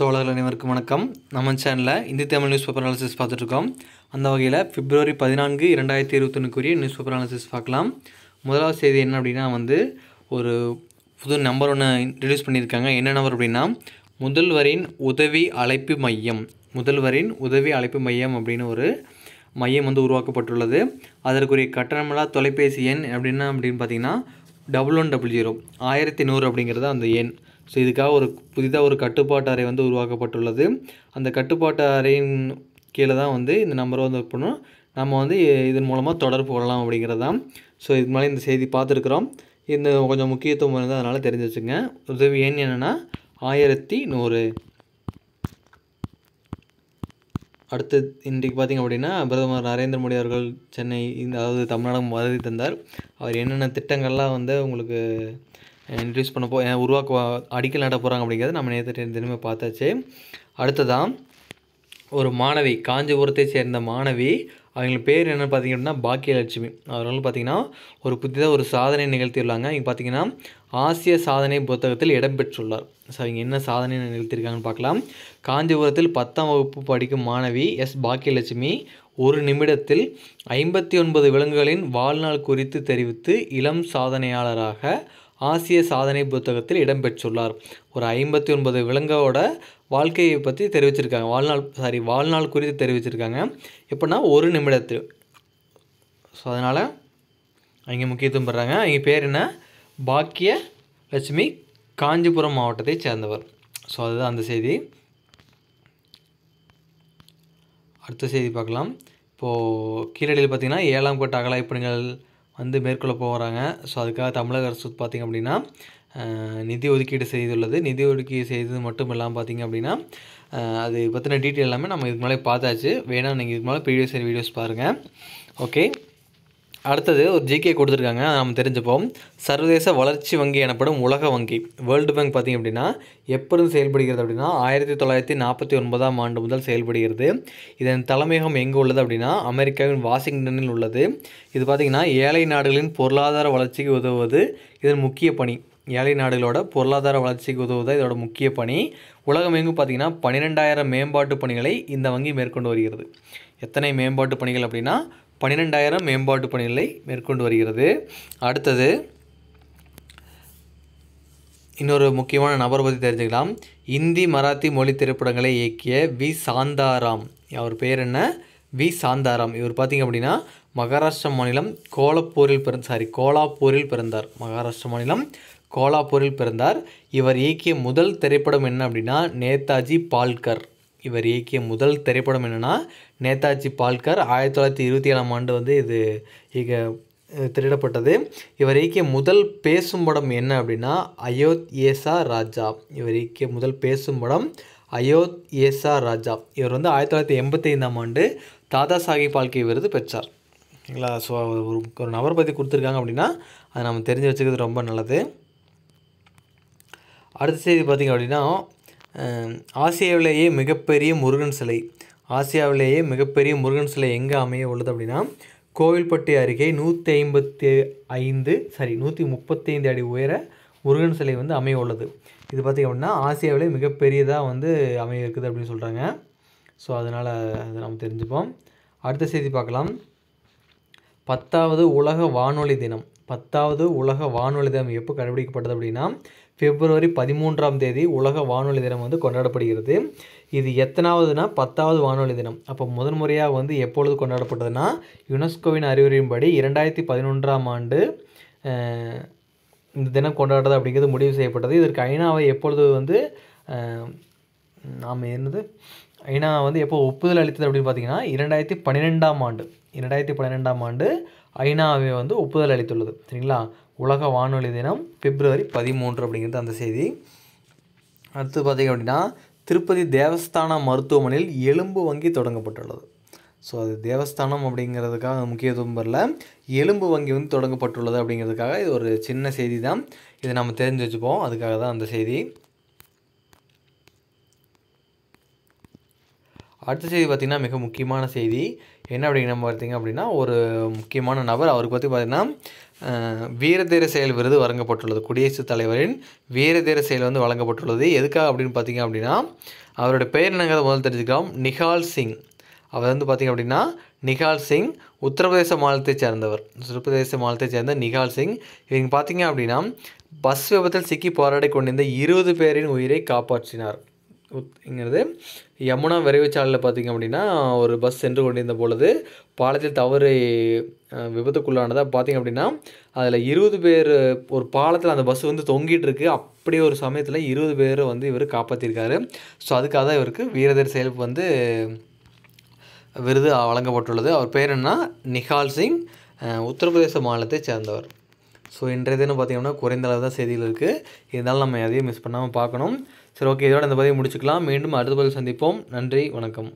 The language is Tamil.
தோழர்கள் அனைவருக்கும் வணக்கம் நம்ம சேனலில் Hindi Tamil news paper analysis பார்த்துட்ருக்கோம் அந்த வகையில் பிப்ரவரி பதினான்கு இரண்டாயிரத்தி இருபத்தொன்னுக்குரிய நியூஸ் பேப்பர் அனாலிசிஸ் பார்க்கலாம் முதலாவது செய்தி என்ன அப்படின்னா வந்து ஒரு புது நம்பர் ஒன்று ரிலீஸ் பண்ணியிருக்காங்க என்ன நம்பர் அப்படின்னா முதல்வரின் உதவி அழைப்பு மையம் முதல்வரின் உதவி அழைப்பு மையம் அப்படின்னு ஒரு மையம் வந்து உருவாக்கப்பட்டுள்ளது அதற்குரிய கட்டணமில்லா தொலைபேசி எண் அப்படின்னா அப்படின்னு பார்த்தீங்கன்னா டபுள் ஒன் டபுள் ஜீரோ ஆயிரத்தி நூறு அப்படிங்கிறது அந்த எண் ஸோ இதுக்காக ஒரு புதிதாக ஒரு கட்டுப்பாட்டு அறை வந்து உருவாக்கப்பட்டுள்ளது அந்த கட்டுப்பாட்டு அறையின் கீழே தான் வந்து இந்த நம்பரை வந்து பண்ணணும் நம்ம வந்து இதன் மூலமாக தொடர்பு கொள்ளலாம் அப்படிங்கிறது தான் ஸோ இது மேலே இந்த செய்தி பார்த்துருக்குறோம் இந்த கொஞ்சம் முக்கியத்துவம் வந்து அதனால் தெரிஞ்சு வச்சுங்க உதவி எண் என்னென்னா ஆயிரத்தி நூறு அடுத்து இன்றைக்கு பார்த்திங்க அப்படின்னா பிரதமர் நரேந்திர மோடி அவர்கள் சென்னை இந்த அதாவது தமிழ்நாடு வருகை தந்தார் அவர் என்னென்ன திட்டங்கள்லாம் வந்து உங்களுக்கு இன்ட்ரடியூஸ் பண்ண போ உருவாக்க அடிக்கல் நட போகிறாங்க அப்படிங்கிறது நம்ம நேற்று தினமே பார்த்தாச்சு அடுத்ததான் ஒரு மாணவி காஞ்சிபுரத்தை சேர்ந்த மாணவி அவங்களுக்கு பேர் என்னென்னு பார்த்தீங்க அப்படின்னா பாக்கியலட்சுமி அவர்கள் பார்த்திங்கன்னா ஒரு புதிதாக ஒரு சாதனை நிகழ்த்தியுள்ளாங்க இங்கே பார்த்திங்கன்னா ஆசிய சாதனை புத்தகத்தில் இடம்பெற்றுள்ளார் ஸோ அவங்க என்ன சாதனை நிகழ்த்தியிருக்காங்கன்னு பார்க்கலாம் காஞ்சிபுரத்தில் பத்தாம் வகுப்பு படிக்கும் மாணவி எஸ் பாக்கியலட்சுமி ஒரு நிமிடத்தில் ஐம்பத்தி ஒன்பது விலங்குகளின் வாழ்நாள் குறித்து தெரிவித்து இளம் சாதனையாளராக ஆசிய சாதனை புத்தகத்தில் இடம்பெற்றுள்ளார் ஒரு ஐம்பத்தி ஒன்பது விலங்கோட வாழ்க்கையை பற்றி தெரிவிச்சிருக்காங்க வாழ்நாள் சாரி வாழ்நாள் குறித்து தெரிவிச்சிருக்காங்க எப்படின்னா ஒரு நிமிடத்தில் ஸோ அதனால் அவங்க முக்கியத்துவம் பெறாங்க அவங்க பேர் என்ன பாக்கிய லட்சுமி காஞ்சிபுரம் மாவட்டத்தை சேர்ந்தவர் ஸோ அதுதான் அந்த செய்தி அடுத்த செய்தி பார்க்கலாம் இப்போது கீழடியில் பார்த்திங்கன்னா ஏழாம் கட்ட அகலாய்ப்பணிகள் வந்து மேற்கொள்ள போகிறாங்க ஸோ அதுக்காக தமிழக அரசு பார்த்திங்க அப்படின்னா நிதி ஒதுக்கீடு செய்துள்ளது நிதி ஒதுக்கீடு செய்தது மட்டும் இல்லாமல் பார்த்திங்க அப்படின்னா அது பற்றின டீட்டெயில் எல்லாமே நம்ம இதுக்கு மேலே பார்த்தாச்சு வேணால் நீங்கள் இதுக்கு மேலே ப்ரீவியஸ் வீடியோஸ் பாருங்கள் ஓகே அடுத்தது ஒரு ஜிகே கொடுத்துருக்காங்க நம்ம தெரிஞ்சுப்போம் சர்வதேச வளர்ச்சி வங்கி எனப்படும் உலக வங்கி வேர்ல்டு பேங்க் பார்த்திங்க அப்படின்னா எப்பொழுதும் செயல்படுகிறது அப்படின்னா ஆயிரத்தி தொள்ளாயிரத்தி நாற்பத்தி ஒன்பதாம் ஆண்டு முதல் செயல்படுகிறது இதன் தலைமையகம் எங்கே உள்ளது அப்படின்னா அமெரிக்காவின் வாஷிங்டனில் உள்ளது இது பார்த்திங்கன்னா ஏழை நாடுகளின் பொருளாதார வளர்ச்சிக்கு உதவுவது இதன் முக்கிய பணி ஏழை நாடுகளோட பொருளாதார வளர்ச்சிக்கு உதவுவதாக இதோட முக்கிய பணி உலகமெங்கும் பார்த்திங்கன்னா பன்னிரெண்டாயிரம் மேம்பாட்டு பணிகளை இந்த வங்கி மேற்கொண்டு வருகிறது எத்தனை மேம்பாட்டு பணிகள் அப்படின்னா பன்னிரெண்டாயிரம் மேம்பாட்டு பணிகளை மேற்கொண்டு வருகிறது அடுத்தது இன்னொரு முக்கியமான நபர் பற்றி தெரிஞ்சுக்கலாம் இந்தி மராத்தி மொழி திரைப்படங்களை இயக்கிய வி சாந்தாராம் அவர் பேர் என்ன வி சாந்தாராம் இவர் பார்த்திங்க அப்படின்னா மகாராஷ்டிரா மாநிலம் கோலப்பூரில் பிறந்த சாரி கோலாப்பூரில் பிறந்தார் மகாராஷ்டிரா மாநிலம் கோலாப்பூரில் பிறந்தார் இவர் இயக்கிய முதல் திரைப்படம் என்ன அப்படின்னா நேதாஜி பால்கர் இவர் இயக்கிய முதல் திரைப்படம் என்னென்னா நேதாஜி பால்கர் ஆயிரத்தி தொள்ளாயிரத்தி இருபத்தி ஏழாம் ஆண்டு வந்து இது இக திரையிடப்பட்டது இவர் இயக்கிய முதல் பேசும் படம் என்ன அப்படின்னா அயோத் ஏசா ராஜா இவர் இயக்கிய முதல் பேசும் படம் அயோத் ஏசா ராஜா இவர் வந்து ஆயிரத்தி தொள்ளாயிரத்தி எண்பத்தி ஐந்தாம் ஆண்டு தாதா சாஹிப் பால்கே விருது பெற்றார் ஓகேங்களா ஸோ ஒரு ஒரு நபர் பற்றி கொடுத்துருக்காங்க அப்படின்னா அதை நம்ம தெரிஞ்சு வச்சுக்கிறது ரொம்ப நல்லது அடுத்த செய்தி பார்த்திங்க அப்படின்னா ஆசியாவிலேயே மிகப்பெரிய முருகன் சிலை ஆசியாவிலேயே மிகப்பெரிய முருகன் சிலை எங்கே அமைய உள்ளது அப்படின்னா கோவில்பட்டி அருகே நூற்றி ஐம்பத்தி ஐந்து சாரி நூற்றி முப்பத்தைந்து அடி உயர முருகன் சிலை வந்து அமைய உள்ளது இது பார்த்திங்க அப்படின்னா ஆசியாவிலே மிகப்பெரியதாக வந்து அமைய இருக்குது அப்படின்னு சொல்கிறாங்க ஸோ அதனால் அதை நம்ம தெரிஞ்சுப்போம் அடுத்த செய்தி பார்க்கலாம் பத்தாவது உலக வானொலி தினம் பத்தாவது உலக வானொலி தினம் எப்போ கடைபிடிக்கப்பட்டது அப்படின்னா பிப்ரவரி பதிமூன்றாம் தேதி உலக வானொலி தினம் வந்து கொண்டாடப்படுகிறது இது எத்தனாவதுனா பத்தாவது வானொலி தினம் அப்போ முதன்முறையாக வந்து எப்பொழுது கொண்டாடப்பட்டதுன்னா யுனெஸ்கோவின் அறிவுரையின்படி இரண்டாயிரத்தி பதினொன்றாம் ஆண்டு இந்த தினம் கொண்டாடுறது அப்படிங்கிறது முடிவு செய்யப்பட்டது இதற்கு ஐநாவை எப்பொழுது வந்து நாம் என்னது ஐநா வந்து எப்போ ஒப்புதல் அளித்தது அப்படின்னு பார்த்தீங்கன்னா இரண்டாயிரத்தி பன்னிரெண்டாம் ஆண்டு இரண்டாயிரத்தி பன்னிரெண்டாம் ஆண்டு ஐநாவே வந்து ஒப்புதல் அளித்துள்ளது சரிங்களா உலக வானொலி தினம் பிப்ரவரி பதிமூன்று அப்படிங்கிறது அந்த செய்தி அடுத்து பார்த்திங்க அப்படின்னா திருப்பதி தேவஸ்தான மருத்துவமனையில் எலும்பு வங்கி தொடங்கப்பட்டுள்ளது ஸோ அது தேவஸ்தானம் அப்படிங்கிறதுக்காக முக்கியத்துவம் பெறல எலும்பு வங்கி வந்து தொடங்கப்பட்டுள்ளது அப்படிங்கிறதுக்காக இது ஒரு சின்ன செய்தி தான் இதை நம்ம தெரிஞ்சு வச்சுப்போம் அதுக்காக தான் அந்த செய்தி அடுத்த செய்தி பார்த்திங்கன்னா மிக முக்கியமான செய்தி என்ன அப்படிங்கிற பார்த்திங்க அப்படின்னா ஒரு முக்கியமான நபர் அவருக்கு பற்றி பார்த்திங்கன்னா வீரதீர செயல் விருது வழங்கப்பட்டுள்ளது குடியரசுத் தலைவரின் வீரதீர செயல் வந்து வழங்கப்பட்டுள்ளது எதுக்காக அப்படின்னு பார்த்திங்க அப்படின்னா அவரோட பெயர் என்னங்கிறத முதல் தெரிஞ்சுக்கலாம் நிகால் சிங் அவர் வந்து பார்த்திங்க அப்படின்னா நிகால் சிங் உத்தரப்பிரதேச மாநிலத்தை சேர்ந்தவர் உத்தரப்பிரதேச மாநிலத்தை சேர்ந்த நிகால் சிங் இவங்க பார்த்திங்க அப்படின்னா பஸ் விபத்தில் சிக்கி போராடி கொண்டிருந்த இருபது பேரின் உயிரை காப்பாற்றினார் ங்கிறது யமுனா விரைவுச்சாலையில் பார்த்திங்க அப்படின்னா ஒரு பஸ் சென்று கொண்டிருந்த பொழுது பாலத்தில் தவறு விபத்துக்குள்ளானதாக பார்த்திங்க அப்படின்னா அதில் இருபது பேர் ஒரு பாலத்தில் அந்த பஸ் வந்து தொங்கிட்டு இருக்கு அப்படி ஒரு சமயத்தில் இருபது பேர் வந்து இவர் காப்பாற்றிருக்காரு ஸோ அதுக்காக தான் இவருக்கு வீரதர் செயல்பு வந்து விருது வழங்கப்பட்டுள்ளது அவர் பேர் என்ன நிகால் சிங் உத்தரப்பிரதேச மாநிலத்தை சேர்ந்தவர் ஸோ இன்றைய தினம் பார்த்தீங்கன்னா குறைந்த அளவு தான் செய்திகள் இருக்குது இருந்தாலும் நம்ம எதையும் மிஸ் பண்ணாமல் பார்க்கணும் சரி ஓகே இதோட இந்த பதிவை முடிச்சுக்கலாம் மீண்டும் அடுத்த பதில் சந்திப்போம் நன்றி வணக்கம்